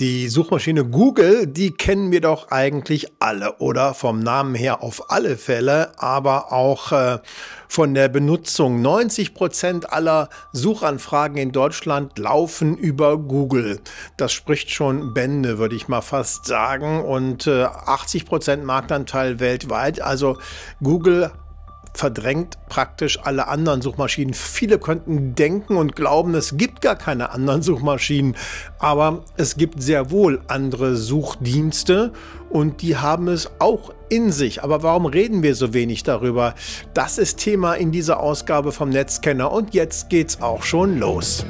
Die Suchmaschine Google, die kennen wir doch eigentlich alle oder vom Namen her auf alle Fälle, aber auch äh, von der Benutzung. 90 Prozent aller Suchanfragen in Deutschland laufen über Google. Das spricht schon Bände, würde ich mal fast sagen. Und äh, 80 Prozent Marktanteil weltweit. Also Google verdrängt praktisch alle anderen Suchmaschinen. Viele könnten denken und glauben, es gibt gar keine anderen Suchmaschinen, aber es gibt sehr wohl andere Suchdienste und die haben es auch in sich. Aber warum reden wir so wenig darüber? Das ist Thema in dieser Ausgabe vom Netzscanner und jetzt geht's auch schon los.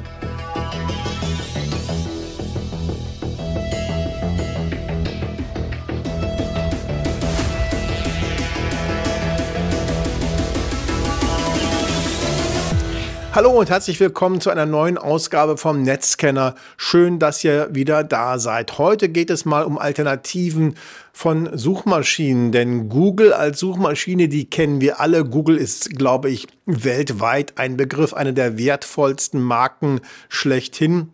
Hallo und herzlich willkommen zu einer neuen Ausgabe vom Netzscanner. Schön, dass ihr wieder da seid. Heute geht es mal um Alternativen von Suchmaschinen, denn Google als Suchmaschine, die kennen wir alle. Google ist, glaube ich, weltweit ein Begriff, eine der wertvollsten Marken schlechthin.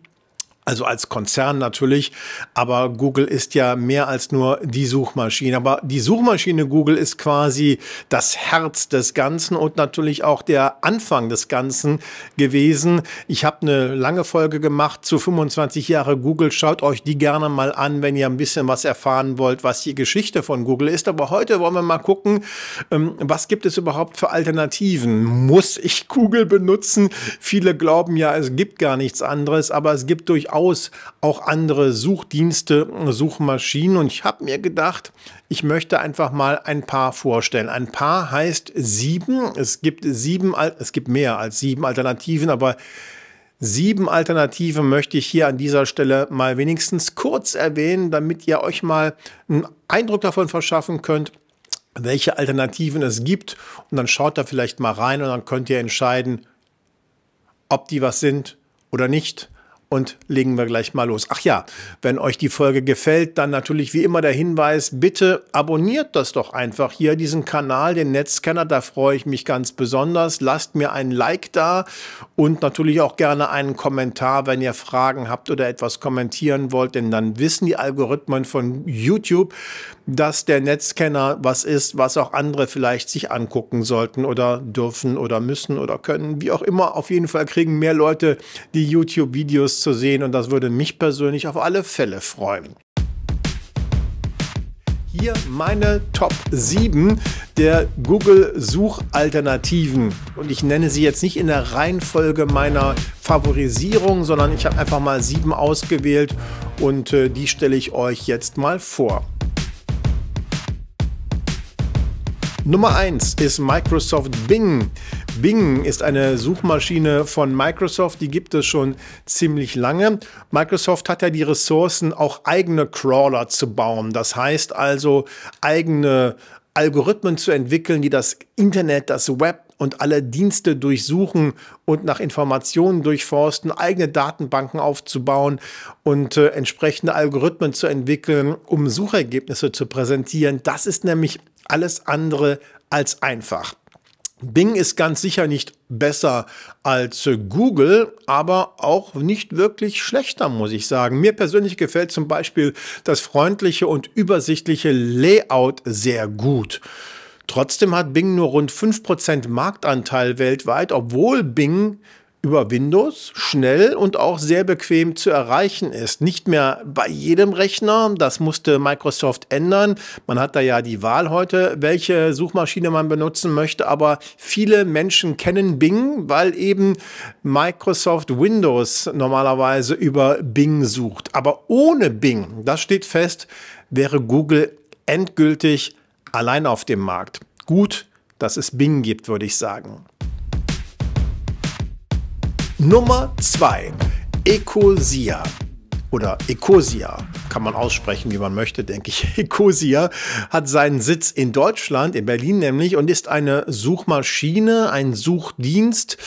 Also als Konzern natürlich, aber Google ist ja mehr als nur die Suchmaschine. Aber die Suchmaschine Google ist quasi das Herz des Ganzen und natürlich auch der Anfang des Ganzen gewesen. Ich habe eine lange Folge gemacht zu 25 Jahre Google. Schaut euch die gerne mal an, wenn ihr ein bisschen was erfahren wollt, was die Geschichte von Google ist. Aber heute wollen wir mal gucken, ähm, was gibt es überhaupt für Alternativen? Muss ich Google benutzen? Viele glauben ja, es gibt gar nichts anderes, aber es gibt durchaus durchaus auch andere Suchdienste, Suchmaschinen. Und ich habe mir gedacht, ich möchte einfach mal ein paar vorstellen. Ein paar heißt sieben. Es gibt sieben, es gibt mehr als sieben Alternativen, aber Sieben Alternativen möchte ich hier an dieser Stelle mal wenigstens kurz erwähnen, damit ihr euch mal einen Eindruck davon verschaffen könnt, welche Alternativen es gibt. Und dann schaut da vielleicht mal rein und dann könnt ihr entscheiden, ob die was sind oder nicht. Und legen wir gleich mal los. Ach ja, wenn euch die Folge gefällt, dann natürlich wie immer der Hinweis, bitte abonniert das doch einfach hier, diesen Kanal, den Netzscanner, da freue ich mich ganz besonders. Lasst mir ein Like da und natürlich auch gerne einen Kommentar, wenn ihr Fragen habt oder etwas kommentieren wollt, denn dann wissen die Algorithmen von YouTube, dass der Netzscanner was ist, was auch andere vielleicht sich angucken sollten oder dürfen oder müssen oder können. Wie auch immer, auf jeden Fall kriegen mehr Leute die YouTube-Videos zu sehen und das würde mich persönlich auf alle Fälle freuen hier meine Top 7 der Google-Suchalternativen. Und ich nenne sie jetzt nicht in der Reihenfolge meiner Favorisierung, sondern ich habe einfach mal sieben ausgewählt und äh, die stelle ich euch jetzt mal vor. Nummer 1 ist Microsoft Bing. Bing ist eine Suchmaschine von Microsoft, die gibt es schon ziemlich lange. Microsoft hat ja die Ressourcen, auch eigene Crawler zu bauen. Das heißt also, eigene Algorithmen zu entwickeln, die das Internet, das Web und alle Dienste durchsuchen und nach Informationen durchforsten, eigene Datenbanken aufzubauen und äh, entsprechende Algorithmen zu entwickeln, um Suchergebnisse zu präsentieren. Das ist nämlich alles andere als einfach. Bing ist ganz sicher nicht besser als äh, Google, aber auch nicht wirklich schlechter, muss ich sagen. Mir persönlich gefällt zum Beispiel das freundliche und übersichtliche Layout sehr gut. Trotzdem hat Bing nur rund 5% Marktanteil weltweit, obwohl Bing über Windows schnell und auch sehr bequem zu erreichen ist. Nicht mehr bei jedem Rechner, das musste Microsoft ändern. Man hat da ja die Wahl heute, welche Suchmaschine man benutzen möchte, aber viele Menschen kennen Bing, weil eben Microsoft Windows normalerweise über Bing sucht. Aber ohne Bing, das steht fest, wäre Google endgültig allein auf dem Markt. Gut, dass es Bing gibt, würde ich sagen. Nummer 2. Ecosia oder Ecosia, kann man aussprechen, wie man möchte, denke ich. Ecosia hat seinen Sitz in Deutschland, in Berlin nämlich, und ist eine Suchmaschine, ein Suchdienst,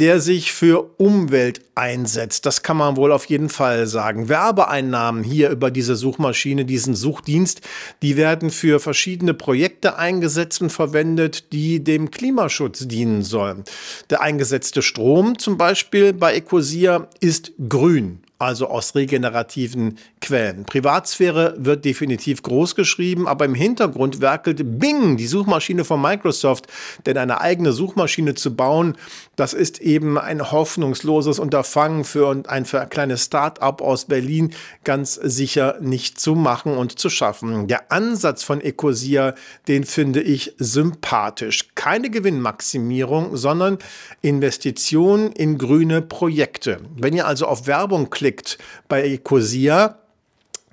der sich für Umwelt einsetzt. Das kann man wohl auf jeden Fall sagen. Werbeeinnahmen hier über diese Suchmaschine, diesen Suchdienst, die werden für verschiedene Projekte eingesetzt und verwendet, die dem Klimaschutz dienen sollen. Der eingesetzte Strom zum Beispiel bei Ecosia ist grün also aus regenerativen Quellen. Privatsphäre wird definitiv groß geschrieben, aber im Hintergrund werkelt Bing, die Suchmaschine von Microsoft, denn eine eigene Suchmaschine zu bauen, das ist eben ein hoffnungsloses Unterfangen für ein, für ein kleines Start-up aus Berlin ganz sicher nicht zu machen und zu schaffen. Der Ansatz von Ecosia, den finde ich sympathisch. Keine Gewinnmaximierung, sondern Investitionen in grüne Projekte. Wenn ihr also auf Werbung klickt, Konflikt bei Ecosia,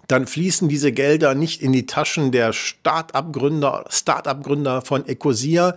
dann fließen diese Gelder nicht in die Taschen der Start-up-Gründer Start von Ecosia,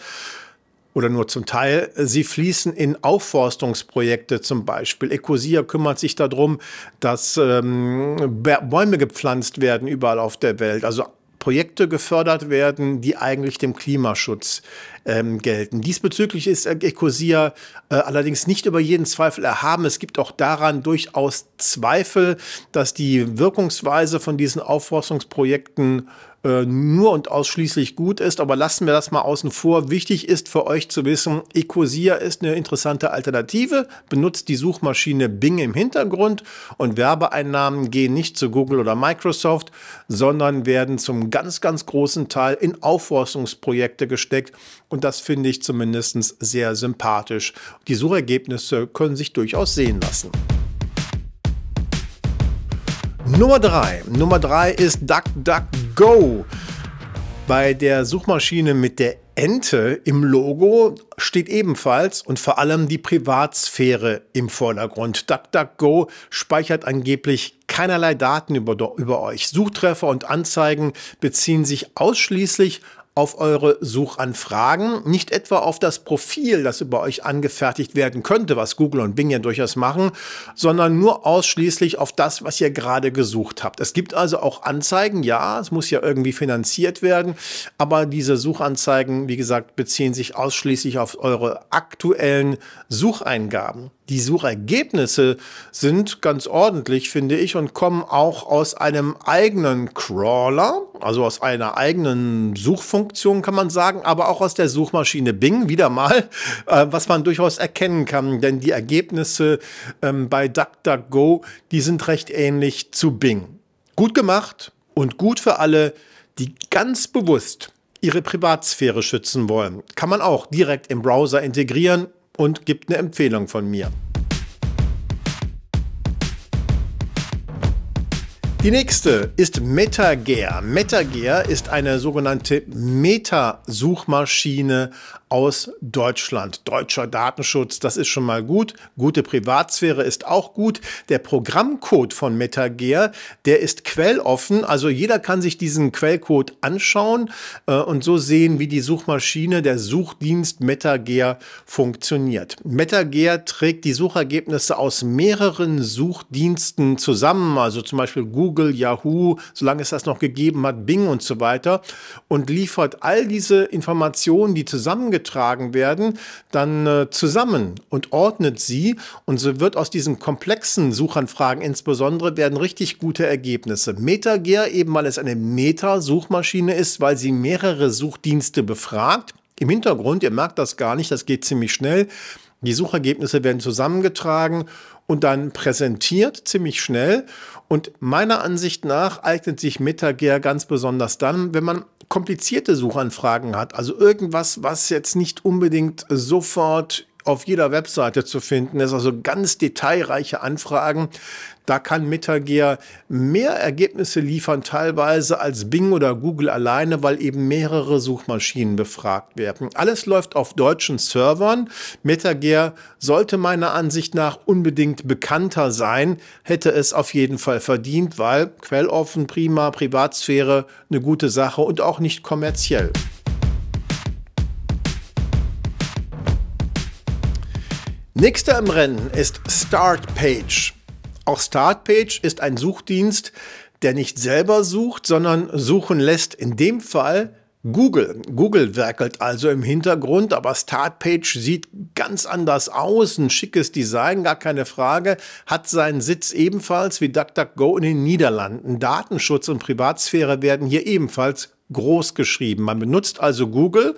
oder nur zum Teil. Sie fließen in Aufforstungsprojekte zum Beispiel. Ecosia kümmert sich darum, dass ähm, Bäume gepflanzt werden überall auf der Welt. Also Projekte gefördert werden, die eigentlich dem Klimaschutz ähm, gelten. Diesbezüglich ist äh, Ecosia äh, allerdings nicht über jeden Zweifel erhaben. Es gibt auch daran durchaus Zweifel, dass die Wirkungsweise von diesen Aufforstungsprojekten äh, nur und ausschließlich gut ist, aber lassen wir das mal außen vor. Wichtig ist für euch zu wissen, Ecosia ist eine interessante Alternative, benutzt die Suchmaschine Bing im Hintergrund und Werbeeinnahmen gehen nicht zu Google oder Microsoft, sondern werden zum ganz, ganz großen Teil in Aufforstungsprojekte gesteckt und und das finde ich zumindest sehr sympathisch. Die Suchergebnisse können sich durchaus sehen lassen. Nummer 3. Nummer 3 ist DuckDuckGo. Bei der Suchmaschine mit der Ente im Logo steht ebenfalls und vor allem die Privatsphäre im Vordergrund. DuckDuckGo speichert angeblich keinerlei Daten über, über euch. Suchtreffer und Anzeigen beziehen sich ausschließlich auf auf eure Suchanfragen, nicht etwa auf das Profil, das über euch angefertigt werden könnte, was Google und Bing ja durchaus machen, sondern nur ausschließlich auf das, was ihr gerade gesucht habt. Es gibt also auch Anzeigen, ja, es muss ja irgendwie finanziert werden, aber diese Suchanzeigen, wie gesagt, beziehen sich ausschließlich auf eure aktuellen Sucheingaben. Die Suchergebnisse sind ganz ordentlich, finde ich, und kommen auch aus einem eigenen Crawler, also aus einer eigenen Suchfunktion, kann man sagen, aber auch aus der Suchmaschine Bing, wieder mal, äh, was man durchaus erkennen kann, denn die Ergebnisse ähm, bei DuckDuckGo, die sind recht ähnlich zu Bing. Gut gemacht und gut für alle, die ganz bewusst ihre Privatsphäre schützen wollen. Kann man auch direkt im Browser integrieren und gibt eine Empfehlung von mir. Die nächste ist MetaGear. MetaGear ist eine sogenannte Meta-Suchmaschine aus Deutschland. Deutscher Datenschutz, das ist schon mal gut. Gute Privatsphäre ist auch gut. Der Programmcode von MetaGear, der ist quelloffen, also jeder kann sich diesen Quellcode anschauen äh, und so sehen, wie die Suchmaschine, der Suchdienst MetaGear funktioniert. MetaGear trägt die Suchergebnisse aus mehreren Suchdiensten zusammen, also zum Beispiel Google, Yahoo, solange es das noch gegeben hat, Bing und so weiter und liefert all diese Informationen, die zusammengekommen zusammengetragen werden, dann äh, zusammen und ordnet sie. Und so wird aus diesen komplexen Suchanfragen insbesondere werden richtig gute Ergebnisse. MetaGear eben, weil es eine Meta-Suchmaschine ist, weil sie mehrere Suchdienste befragt. Im Hintergrund, ihr merkt das gar nicht, das geht ziemlich schnell, die Suchergebnisse werden zusammengetragen und dann präsentiert ziemlich schnell. Und meiner Ansicht nach eignet sich MetaGear ganz besonders dann, wenn man komplizierte Suchanfragen hat, also irgendwas, was jetzt nicht unbedingt sofort auf jeder Webseite zu finden ist, also ganz detailreiche Anfragen. Da kann MetaGear mehr Ergebnisse liefern, teilweise als Bing oder Google alleine, weil eben mehrere Suchmaschinen befragt werden. Alles läuft auf deutschen Servern. MetaGear sollte meiner Ansicht nach unbedingt bekannter sein, hätte es auf jeden Fall verdient, weil quelloffen, prima, Privatsphäre, eine gute Sache und auch nicht kommerziell. Nächster im Rennen ist Startpage. Auch Startpage ist ein Suchdienst, der nicht selber sucht, sondern suchen lässt. In dem Fall Google. Google werkelt also im Hintergrund, aber Startpage sieht ganz anders aus. Ein schickes Design, gar keine Frage. Hat seinen Sitz ebenfalls wie DuckDuckGo in den Niederlanden. Datenschutz und Privatsphäre werden hier ebenfalls groß geschrieben. Man benutzt also Google,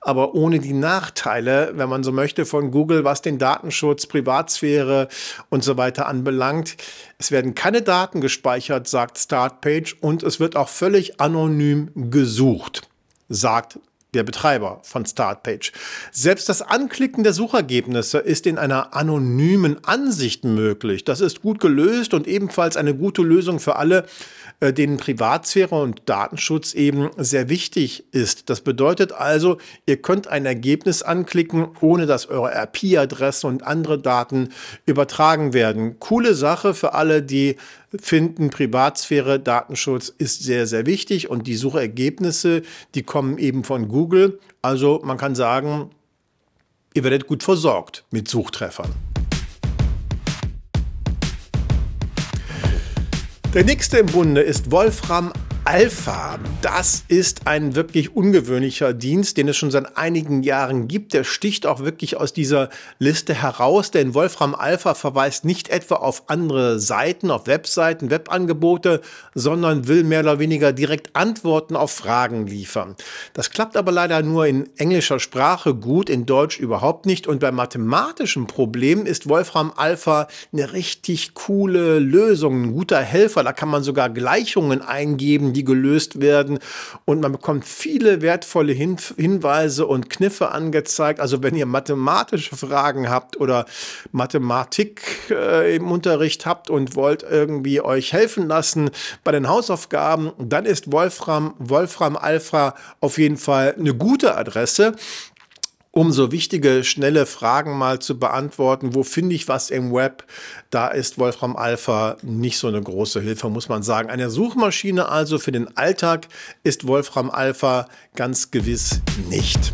aber ohne die Nachteile, wenn man so möchte, von Google, was den Datenschutz, Privatsphäre und so weiter anbelangt. Es werden keine Daten gespeichert, sagt Startpage, und es wird auch völlig anonym gesucht, sagt der Betreiber von Startpage. Selbst das Anklicken der Suchergebnisse ist in einer anonymen Ansicht möglich. Das ist gut gelöst und ebenfalls eine gute Lösung für alle, äh, denen Privatsphäre und Datenschutz eben sehr wichtig ist. Das bedeutet also, ihr könnt ein Ergebnis anklicken, ohne dass eure IP-Adresse und andere Daten übertragen werden. Coole Sache für alle, die finden, Privatsphäre, Datenschutz ist sehr, sehr wichtig und die Suchergebnisse, die kommen eben von Google. Also man kann sagen, ihr werdet gut versorgt mit Suchtreffern. Der nächste im Bunde ist Wolfram Alpha, das ist ein wirklich ungewöhnlicher Dienst, den es schon seit einigen Jahren gibt. Der sticht auch wirklich aus dieser Liste heraus, denn Wolfram Alpha verweist nicht etwa auf andere Seiten, auf Webseiten, Webangebote, sondern will mehr oder weniger direkt Antworten auf Fragen liefern. Das klappt aber leider nur in englischer Sprache gut, in Deutsch überhaupt nicht. Und bei mathematischen Problemen ist Wolfram Alpha eine richtig coole Lösung, ein guter Helfer. Da kann man sogar Gleichungen eingeben, die gelöst werden. Und man bekommt viele wertvolle Hin Hinweise und Kniffe angezeigt. Also wenn ihr mathematische Fragen habt oder Mathematik äh, im Unterricht habt und wollt irgendwie euch helfen lassen bei den Hausaufgaben, dann ist Wolfram, Wolfram Alpha auf jeden Fall eine gute Adresse um so wichtige, schnelle Fragen mal zu beantworten. Wo finde ich was im Web? Da ist Wolfram Alpha nicht so eine große Hilfe, muss man sagen. Eine Suchmaschine also für den Alltag ist Wolfram Alpha ganz gewiss nicht.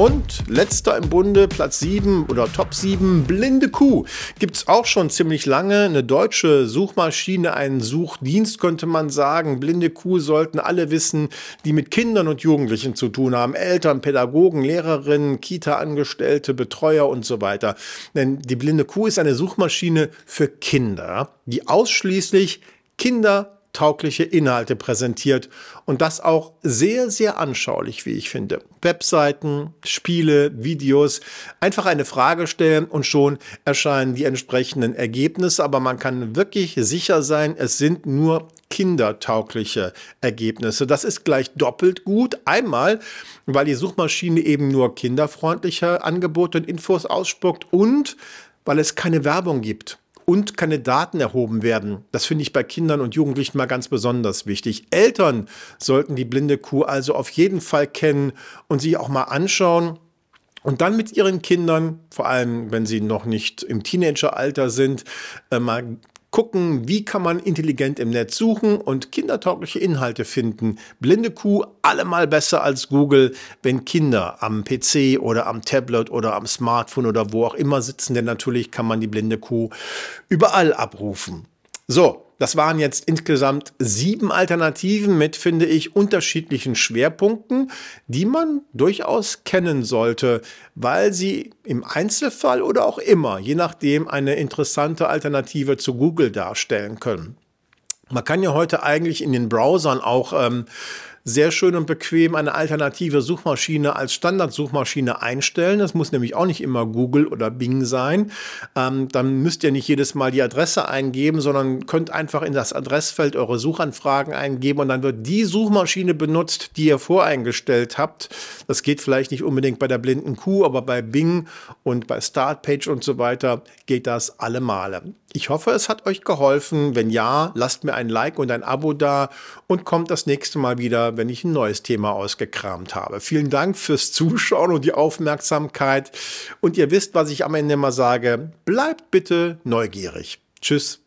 Und letzter im Bunde, Platz 7 oder Top 7, Blinde Kuh. Gibt es auch schon ziemlich lange. Eine deutsche Suchmaschine, einen Suchdienst könnte man sagen. Blinde Kuh sollten alle wissen, die mit Kindern und Jugendlichen zu tun haben. Eltern, Pädagogen, Lehrerinnen, Kita-Angestellte, Betreuer und so weiter. Denn die Blinde Kuh ist eine Suchmaschine für Kinder, die ausschließlich Kinder taugliche Inhalte präsentiert und das auch sehr, sehr anschaulich, wie ich finde. Webseiten, Spiele, Videos, einfach eine Frage stellen und schon erscheinen die entsprechenden Ergebnisse, aber man kann wirklich sicher sein, es sind nur kindertaugliche Ergebnisse. Das ist gleich doppelt gut. Einmal, weil die Suchmaschine eben nur kinderfreundliche Angebote und Infos ausspuckt und weil es keine Werbung gibt und keine Daten erhoben werden. Das finde ich bei Kindern und Jugendlichen mal ganz besonders wichtig. Eltern sollten die blinde Kuh also auf jeden Fall kennen und sie auch mal anschauen. Und dann mit ihren Kindern, vor allem wenn sie noch nicht im Teenageralter sind, äh, mal gucken, wie kann man intelligent im Netz suchen und kindertaugliche Inhalte finden. Blinde Kuh allemal besser als Google, wenn Kinder am PC oder am Tablet oder am Smartphone oder wo auch immer sitzen, denn natürlich kann man die blinde Kuh überall abrufen. So, das waren jetzt insgesamt sieben Alternativen mit, finde ich, unterschiedlichen Schwerpunkten, die man durchaus kennen sollte, weil sie im Einzelfall oder auch immer, je nachdem, eine interessante Alternative zu Google darstellen können. Man kann ja heute eigentlich in den Browsern auch ähm, sehr schön und bequem eine alternative Suchmaschine als Standardsuchmaschine einstellen. Das muss nämlich auch nicht immer Google oder Bing sein. Ähm, dann müsst ihr nicht jedes Mal die Adresse eingeben, sondern könnt einfach in das Adressfeld eure Suchanfragen eingeben und dann wird die Suchmaschine benutzt, die ihr voreingestellt habt. Das geht vielleicht nicht unbedingt bei der blinden Kuh, aber bei Bing und bei Startpage und so weiter geht das alle Male. Ich hoffe, es hat euch geholfen. Wenn ja, lasst mir ein Like und ein Abo da und kommt das nächste Mal wieder, wenn ich ein neues Thema ausgekramt habe. Vielen Dank fürs Zuschauen und die Aufmerksamkeit. Und ihr wisst, was ich am Ende immer sage. Bleibt bitte neugierig. Tschüss.